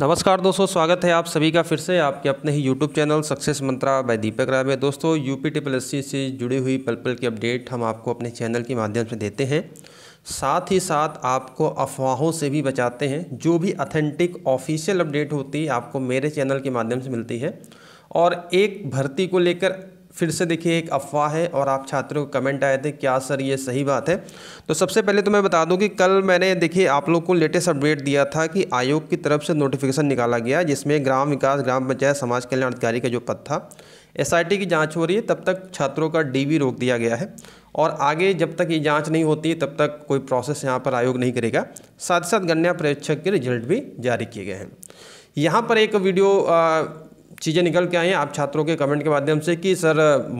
नमस्कार दोस्तों स्वागत है आप सभी का फिर से आपके अपने ही YouTube channel success mantra by Deepak Rai में दोस्तों यूपी प्लस से जुड़ी हुई पल पल की अपडेट हम आपको अपने चैनल के माध्यम से देते हैं साथ ही साथ आपको अफवाहों से भी बचाते हैं जो भी अथेंटिक ऑफिशियल अपडेट होती है आपको मेरे चैनल के माध्यम से मिलती है और एक भर्ती को लेकर फिर से देखिए एक अफवाह है और आप छात्रों को कमेंट आए थे क्या सर ये सही बात है तो सबसे पहले तो मैं बता दूं कि कल मैंने देखिए आप लोग को लेटेस्ट अपडेट दिया था कि आयोग की तरफ से नोटिफिकेशन निकाला गया जिसमें ग्राम विकास ग्राम पंचायत समाज कल्याण अधिकारी का जो पद था एस की जाँच हो रही है तब तक छात्रों का डी रोक दिया गया है और आगे जब तक ये जाँच नहीं होती तब तक कोई प्रोसेस यहाँ पर आयोग नहीं करेगा साथ साथ गन्या प्रेक्षक के रिजल्ट भी जारी किए गए हैं यहाँ पर एक वीडियो चीज़ें निकल के आई हैं आप छात्रों के कमेंट के माध्यम से कि सर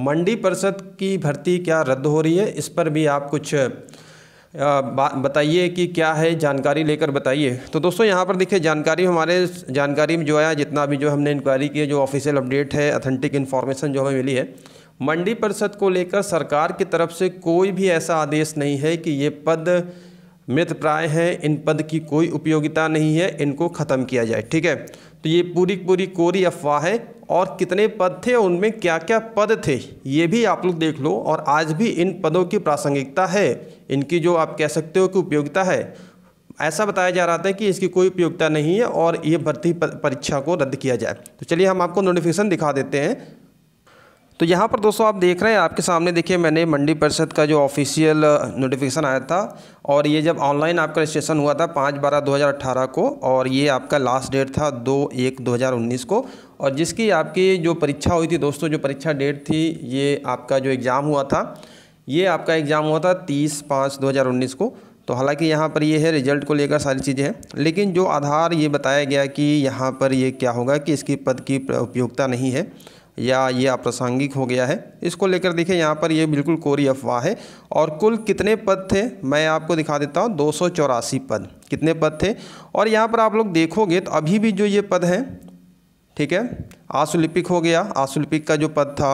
मंडी परिषद की भर्ती क्या रद्द हो रही है इस पर भी आप कुछ बताइए कि क्या है जानकारी लेकर बताइए तो दोस्तों यहाँ पर देखिए जानकारी हमारे जानकारी में जो आया जितना भी जो हमने इंक्वायरी की है जो ऑफिशियल अपडेट है अथेंटिक इन्फॉर्मेशन जो हमें मिली है मंडी परिषद को लेकर सरकार की तरफ से कोई भी ऐसा आदेश नहीं है कि ये पद मृत प्राय हैं इन पद की कोई उपयोगिता नहीं है इनको ख़त्म किया जाए ठीक है तो ये पूरी पूरी कोरी अफवाह है और कितने पद थे उनमें क्या क्या पद थे ये भी आप लोग देख लो और आज भी इन पदों की प्रासंगिकता है इनकी जो आप कह सकते हो कि उपयोगिता है ऐसा बताया जा रहा था कि इसकी कोई उपयोगिता नहीं है और ये भर्ती परीक्षा को रद्द किया जाए तो चलिए हम आपको नोटिफिकेशन दिखा देते हैं तो यहाँ पर दोस्तों आप देख रहे हैं आपके सामने देखिए मैंने मंडी परिषद का जो ऑफिशियल नोटिफिकेशन uh, आया था और ये जब ऑनलाइन आपका रजिस्ट्रेशन हुआ था पाँच बारह दो हज़ार अट्ठारह को और ये आपका लास्ट डेट था दो एक दो हज़ार उन्नीस को और जिसकी आपकी जो परीक्षा हुई थी दोस्तों जो परीक्षा डेट थी ये आपका जो एग्ज़ाम हुआ था ये आपका एग्ज़ाम हुआ था तीस पाँच दो हज़ार उन्नीस को तो हालांकि यहाँ पर ये है रिजल्ट को लेकर सारी चीज़ें हैं लेकिन जो आधार ये बताया गया कि यहाँ पर ये क्या होगा कि इसकी पद की उपयोगिता नहीं है या ये अप्रासंगिक हो गया है इसको लेकर देखिए यहाँ पर ये बिल्कुल कोरी अफवाह है और कुल कितने पद थे मैं आपको दिखा देता हूँ दो पद कितने पद थे और यहाँ पर आप लोग देखोगे तो अभी भी जो ये पद हैं ठीक है आशुलिपिक हो गया आशुलिपिक का जो पद था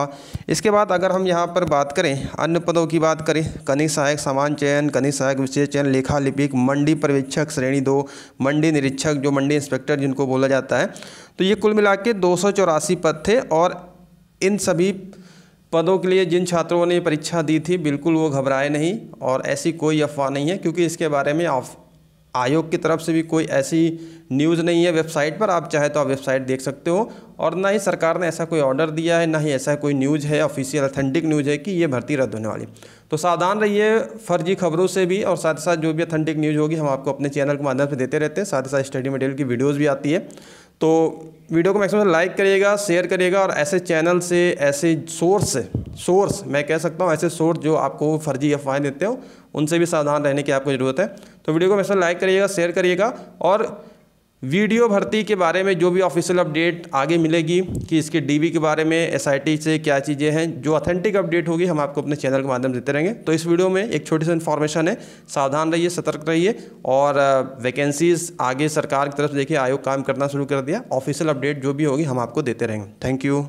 इसके बाद अगर हम यहाँ पर बात करें अन्य पदों की बात करें कनिक सहायक समान चयन कनिक सहायक विशेष चयन लेखा लिपिक मंडी पर्यवेक्षक श्रेणी दो मंडी निरीक्षक जो मंडी इंस्पेक्टर जिनको बोला जाता है तो ये कुल मिला के दो पद थे और इन सभी पदों के लिए जिन छात्रों ने परीक्षा दी थी बिल्कुल वो घबराए नहीं और ऐसी कोई अफवाह नहीं है क्योंकि इसके बारे में आयोग की तरफ से भी कोई ऐसी न्यूज़ नहीं है वेबसाइट पर आप चाहे तो आप वेबसाइट देख सकते हो और ना ही सरकार ने ऐसा कोई ऑर्डर दिया है ना ही ऐसा कोई न्यूज़ है ऑफिशियल अथेंटिक न्यूज़ है कि ये भर्ती रद्द होने वाली तो सावधान रहिए फर्जी खबरों से भी और साथ ही साथ जो भी अथेंटिक न्यूज़ होगी हम आपको अपने चैनल के माध्यम से देते रहते हैं साथ ही साथ स्टडी मटेरियल की वीडियोज़ भी आती है तो वीडियो को मैक्सिमम लाइक करिएगा शेयर करिएगा और ऐसे चैनल से ऐसे सोर्स से सोर्स मैं कह सकता हूँ ऐसे सोर्स जो आपको फर्जी अफवाहें देते हो उनसे भी सावधान रहने की आपको ज़रूरत है तो वीडियो को मैक्सिमम लाइक करिएगा शेयर करिएगा और वीडियो भर्ती के बारे में जो भी ऑफिशियल अपडेट आगे मिलेगी कि इसके डीवी के बारे में एसआईटी से क्या चीज़ें हैं जो ऑथेंटिक अपडेट होगी हम आपको अपने चैनल के माध्यम देते रहेंगे तो इस वीडियो में एक छोटी सी इन्फॉर्मेशन है सावधान रहिए सतर्क रहिए और वैकेंसीज आगे सरकार की तरफ से देखिए आयोग काम करना शुरू कर दिया ऑफिशियल अपडेट जो भी होगी हम आपको देते रहेंगे थैंक यू